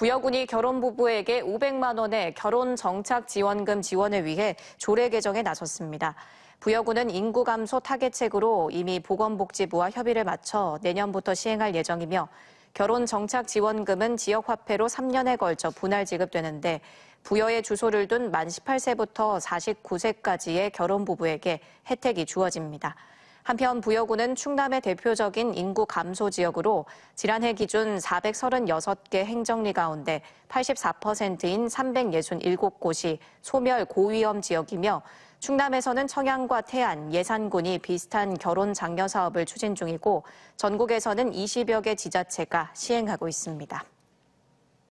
부여군이 결혼 부부에게 500만 원의 결혼 정착 지원금 지원을 위해 조례 개정에 나섰습니다. 부여군은 인구 감소 타개책으로 이미 보건복지부와 협의를 마쳐 내년부터 시행할 예정이며 결혼 정착 지원금은 지역 화폐로 3년에 걸쳐 분할 지급되는데 부여의 주소를 둔 만 18세부터 49세까지의 결혼 부부에게 혜택이 주어집니다. 한편 부여구는 충남의 대표적인 인구 감소 지역으로 지난해 기준 436개 행정리 가운데 84%인 367곳이 소멸 고위험 지역이며 충남에서는 청양과 태안, 예산군이 비슷한 결혼 장려 사업을 추진 중이고 전국에서는 20여 개 지자체가 시행하고 있습니다.